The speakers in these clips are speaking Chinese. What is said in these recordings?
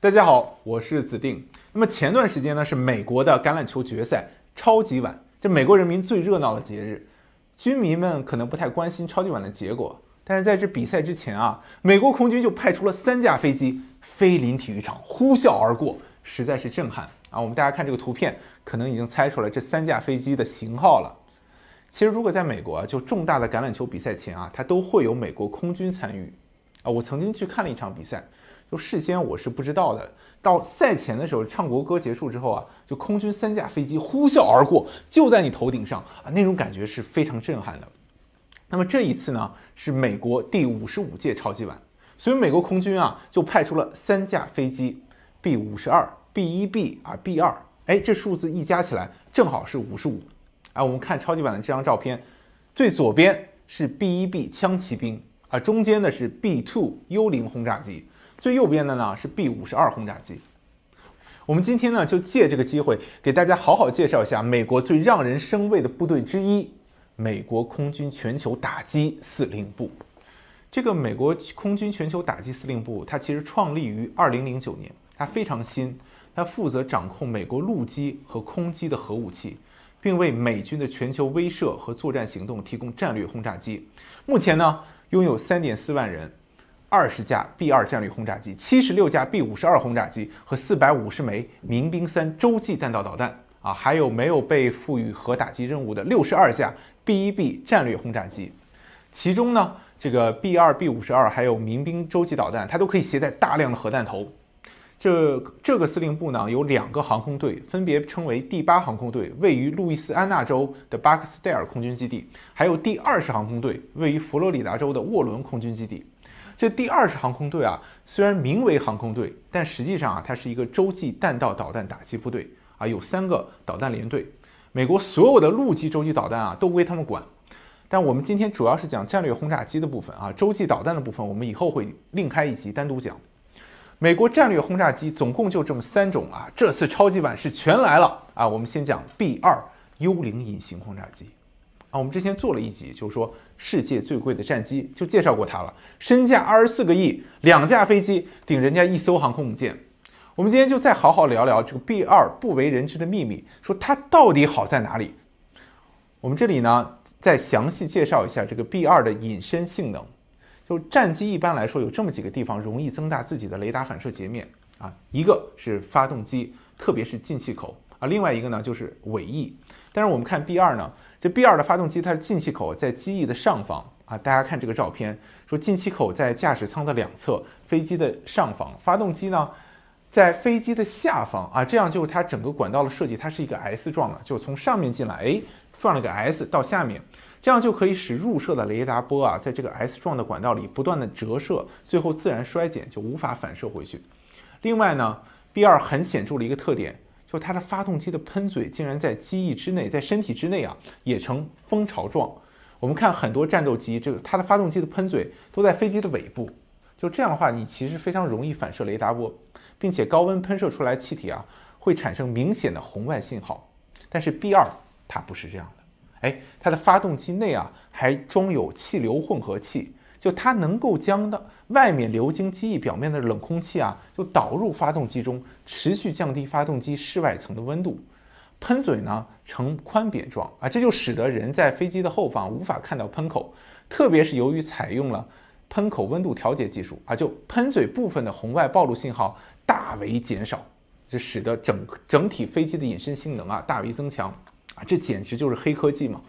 大家好，我是子定。那么前段时间呢，是美国的橄榄球决赛超级碗，这美国人民最热闹的节日。军迷们可能不太关心超级碗的结果，但是在这比赛之前啊，美国空军就派出了三架飞机飞临体育场，呼啸而过，实在是震撼啊！我们大家看这个图片，可能已经猜出来这三架飞机的型号了。其实如果在美国啊，就重大的橄榄球比赛前啊，它都会有美国空军参与啊。我曾经去看了一场比赛。就事先我是不知道的，到赛前的时候，唱国歌结束之后啊，就空军三架飞机呼啸而过，就在你头顶上啊，那种感觉是非常震撼的。那么这一次呢，是美国第五十五届超级碗，所以美国空军啊就派出了三架飞机，B 五十二、B 一 B 啊、B 二，哎，这数字一加起来正好是五十五。哎，我们看超级碗的这张照片，最左边是 B 一 B 枪骑兵啊，中间的是 B two 幽灵轰炸机。最右边的呢是 B 五十二轰炸机。我们今天呢就借这个机会给大家好好介绍一下美国最让人生畏的部队之一——美国空军全球打击司令部。这个美国空军全球打击司令部，它其实创立于2009年，它非常新。它负责掌控美国陆基和空基的核武器，并为美军的全球威慑和作战行动提供战略轰炸机。目前呢，拥有3.4万人。二十架 B 二战略轰炸机、七十六架 B 五十二轰炸机和四百五十枚民兵三洲际弹道导弹啊，还有没有被赋予核打击任务的六十二架 B 一 B 战略轰炸机，其中呢，这个 B 二、B 五十二还有民兵洲际导弹，它都可以携带大量的核弹头。这这个司令部呢有两个航空队，分别称为第八航空队，位于路易斯安那州的巴克斯代尔空军基地，还有第二十航空队，位于佛罗里达州的沃伦空军基地。这第二十航空队啊，虽然名为航空队，但实际上啊，它是一个洲际弹道导弹打击部队啊，有三个导弹联队。美国所有的陆基洲际导弹啊，都归他们管。但我们今天主要是讲战略轰炸机的部分啊，洲际导弹的部分我们以后会另开一集单独讲。美国战略轰炸机总共就这么三种啊，这次超级版是全来了啊。我们先讲 B 二幽灵隐形轰炸机。我们之前做了一集，就是说世界最贵的战机，就介绍过它了，身价二十四个亿，两架飞机顶人家一艘航空母舰。我们今天就再好好聊聊这个 B 二不为人知的秘密，说它到底好在哪里。我们这里呢，再详细介绍一下这个 B 二的隐身性能。就战机一般来说有这么几个地方容易增大自己的雷达反射截面啊，一个是发动机，特别是进气口啊，另外一个呢就是尾翼。但是我们看 B 二呢。这 B 二的发动机，它的进气口在机翼的上方啊。大家看这个照片，说进气口在驾驶舱的两侧，飞机的上方，发动机呢在飞机的下方啊。这样就是它整个管道的设计，它是一个 S 状的，就从上面进来，哎，转了个 S 到下面，这样就可以使入射的雷达波啊，在这个 S 状的管道里不断的折射，最后自然衰减，就无法反射回去。另外呢，B 二很显著的一个特点。就它的发动机的喷嘴竟然在机翼之内，在身体之内啊，也呈蜂巢状。我们看很多战斗机，这个它的发动机的喷嘴都在飞机的尾部。就这样的话，你其实非常容易反射雷达波，并且高温喷射出来气体啊，会产生明显的红外信号。但是 B 二它不是这样的，哎，它的发动机内啊还装有气流混合器。就它能够将的外面流经机翼表面的冷空气啊，就导入发动机中，持续降低发动机室外层的温度。喷嘴呢呈宽扁状啊，这就使得人在飞机的后方无法看到喷口，特别是由于采用了喷口温度调节技术啊，就喷嘴部分的红外暴露信号大为减少，就使得整整体飞机的隐身性能啊大为增强啊，这简直就是黑科技嘛！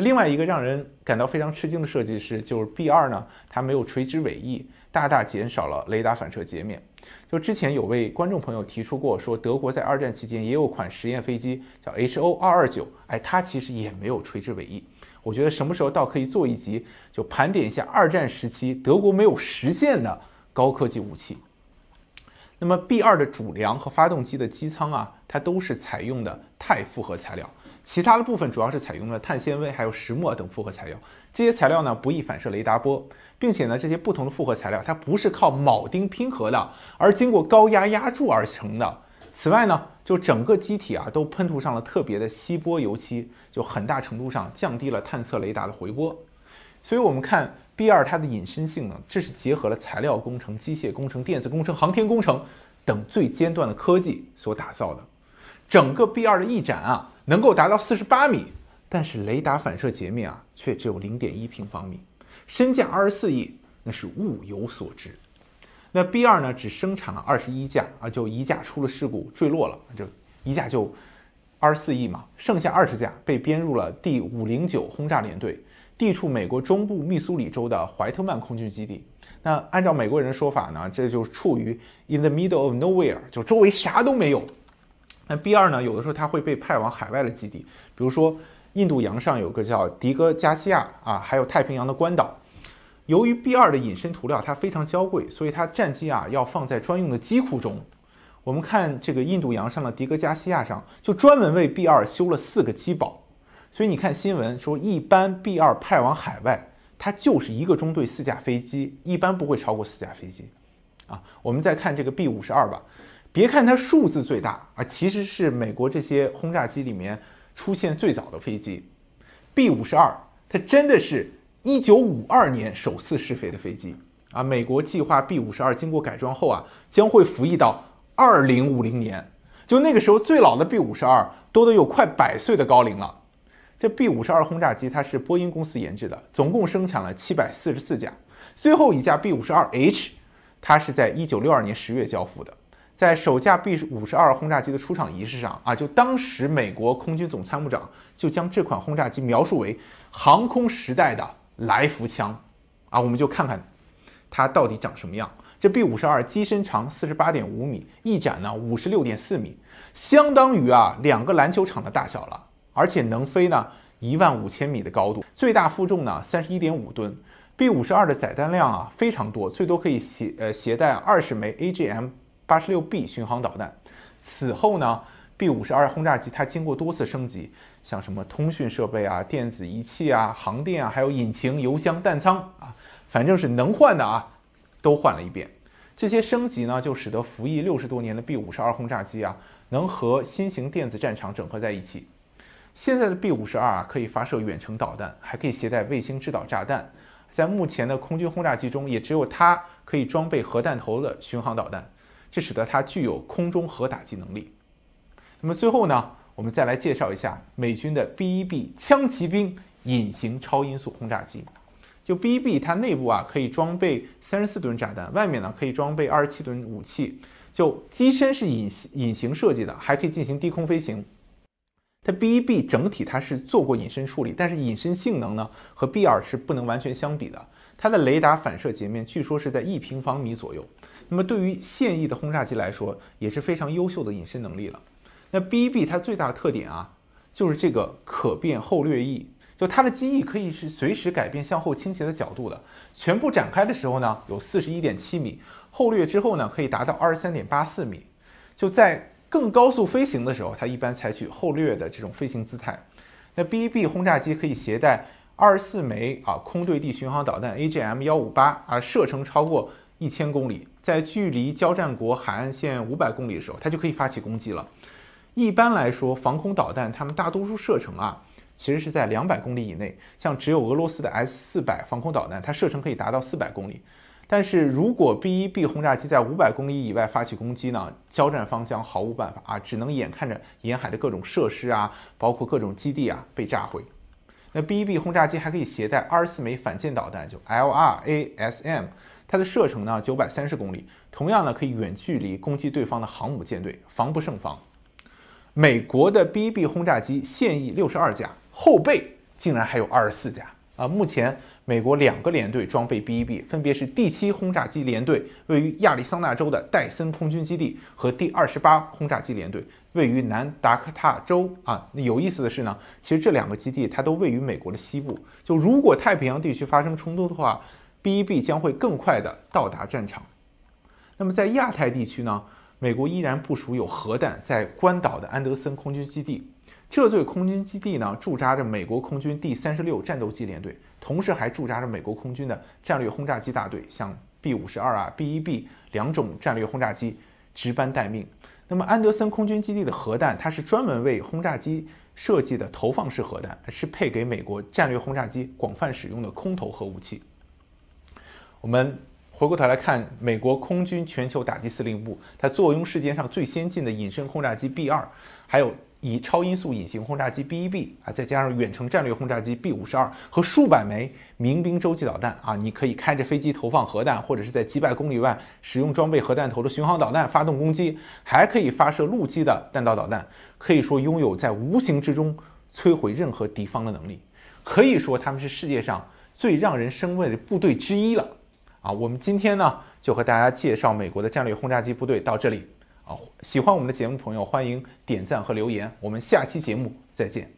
另外一个让人感到非常吃惊的设计师就是 B 二呢，它没有垂直尾翼，大大减少了雷达反射截面。就之前有位观众朋友提出过，说德国在二战期间也有款实验飞机叫 HO 二二九，哎，它其实也没有垂直尾翼。我觉得什么时候倒可以做一集，就盘点一下二战时期德国没有实现的高科技武器。那么 B 二的主梁和发动机的机舱啊，它都是采用的钛复合材料。其他的部分主要是采用了碳纤维、还有石墨等复合材料，这些材料呢不易反射雷达波，并且呢这些不同的复合材料它不是靠铆钉拼合的，而经过高压压铸而成的。此外呢，就整个机体啊都喷涂上了特别的吸波油漆，就很大程度上降低了探测雷达的回波。所以，我们看 B 二它的隐身性能，这是结合了材料工程、机械工程、电子工程、航天工程等最尖端的科技所打造的。整个 B 二的翼展啊，能够达到四十八米，但是雷达反射截面啊，却只有零点一平方米，身价二十四亿，那是物有所值。那 B 二呢，只生产了二十一架啊，就一架出了事故坠落了，就一架就二十四亿嘛，剩下二十架被编入了第五零九轰炸联队，地处美国中部密苏里州的怀特曼空军基地。那按照美国人说法呢，这就处于 in the middle of nowhere，就周围啥都没有。那 B 二呢？有的时候它会被派往海外的基地，比如说印度洋上有个叫迪戈加西亚啊，还有太平洋的关岛。由于 B 二的隐身涂料它非常娇贵，所以它战机啊要放在专用的机库中。我们看这个印度洋上的迪戈加西亚上，就专门为 B 二修了四个机堡。所以你看新闻说，一般 B 二派往海外，它就是一个中队四架飞机，一般不会超过四架飞机。啊，我们再看这个 B 五十二吧。别看它数字最大啊，其实是美国这些轰炸机里面出现最早的飞机。B 五十二，它真的是1952年首次试飞的飞机啊。美国计划 B 五十二经过改装后啊，将会服役到2050年，就那个时候最老的 B 五十二都得有快百岁的高龄了。这 B 五十二轰炸机它是波音公司研制的，总共生产了744架，最后一架 B 五十二 H，它是在1962年十月交付的。在首架 B 五十二轰炸机的出场仪式上啊，就当时美国空军总参谋长就将这款轰炸机描述为航空时代的来福枪啊，我们就看看它到底长什么样。这 B 五十二机身长四十八点五米，翼展呢五十六点四米，相当于啊两个篮球场的大小了，而且能飞呢一万五千米的高度，最大负重呢三十一点五吨。B 五十二的载弹量啊非常多，最多可以携呃携带二十枚 AGM。八十六 B 巡航导弹。此后呢，B 五十二轰炸机它经过多次升级，像什么通讯设备啊、电子仪器啊、航电啊，还有引擎、油箱、弹仓啊，反正是能换的啊，都换了一遍。这些升级呢，就使得服役六十多年的 B 五十二轰炸机啊，能和新型电子战场整合在一起。现在的 B 五十二啊，可以发射远程导弹，还可以携带卫星制导炸弹。在目前的空军轰炸机中，也只有它可以装备核弹头的巡航导弹。这使得它具有空中核打击能力。那么最后呢，我们再来介绍一下美军的 B-1B 枪骑兵隐形超音速轰炸机。就 B-1B，它内部啊可以装备三十四吨炸弹，外面呢可以装备二十七吨武器。就机身是隐隐形设计的，还可以进行低空飞行。它 B-1B 整体它是做过隐身处理，但是隐身性能呢和 B-2 是不能完全相比的。它的雷达反射截面据说是在一平方米左右，那么对于现役的轰炸机来说也是非常优秀的隐身能力了。那 B B 它最大的特点啊，就是这个可变后掠翼，就它的机翼可以是随时改变向后倾斜的角度的。全部展开的时候呢，有四十一点七米，后掠之后呢，可以达到二十三点八四米。就在更高速飞行的时候，它一般采取后掠的这种飞行姿态。那 B B 轰炸机可以携带。二十四枚啊，空对地巡航导弹 A G M 幺五八啊，射程超过一千公里，在距离交战国海岸线五百公里的时候，它就可以发起攻击了。一般来说，防空导弹它们大多数射程啊，其实是在两百公里以内。像只有俄罗斯的 S 四百防空导弹，它射程可以达到四百公里。但是如果 B 一 B 轰炸机在五百公里以外发起攻击呢，交战方将毫无办法啊，只能眼看着沿海的各种设施啊，包括各种基地啊，被炸毁。那 b e b 轰炸机还可以携带二十四枚反舰导弹，就 LRASM，它的射程呢九百三十公里，同样呢可以远距离攻击对方的航母舰队，防不胜防。美国的 b e b 轰炸机现役六十二架，后备竟然还有二十四架啊！目前。美国两个联队装备 B-1B，分别是第七轰炸机联队，位于亚利桑那州的戴森空军基地，和第二十八轰炸机联队，位于南达科他州。啊，有意思的是呢，其实这两个基地它都位于美国的西部。就如果太平洋地区发生冲突的话，B-1B 将会更快的到达战场。那么在亚太地区呢，美国依然部署有核弹，在关岛的安德森空军基地。这座空军基地呢，驻扎着美国空军第三十六战斗机联队，同时还驻扎着美国空军的战略轰炸机大队，像 B 五十二啊、B 一 B 两种战略轰炸机值班待命。那么安德森空军基地的核弹，它是专门为轰炸机设计的投放式核弹，是配给美国战略轰炸机广泛使用的空投核武器。我们。回过头来看，美国空军全球打击司令部，它坐拥世界上最先进的隐身轰炸机 B 二，还有以超音速隐形轰炸机 B 一 B 啊，再加上远程战略轰炸机 B 五十二和数百枚民兵洲际导弹啊，你可以开着飞机投放核弹，或者是在几百公里外使用装备核弹头的巡航导弹发动攻击，还可以发射陆基的弹道导弹，可以说拥有在无形之中摧毁任何敌方的能力，可以说他们是世界上最让人生畏的部队之一了。啊，我们今天呢就和大家介绍美国的战略轰炸机部队到这里啊。喜欢我们的节目朋友，欢迎点赞和留言。我们下期节目再见。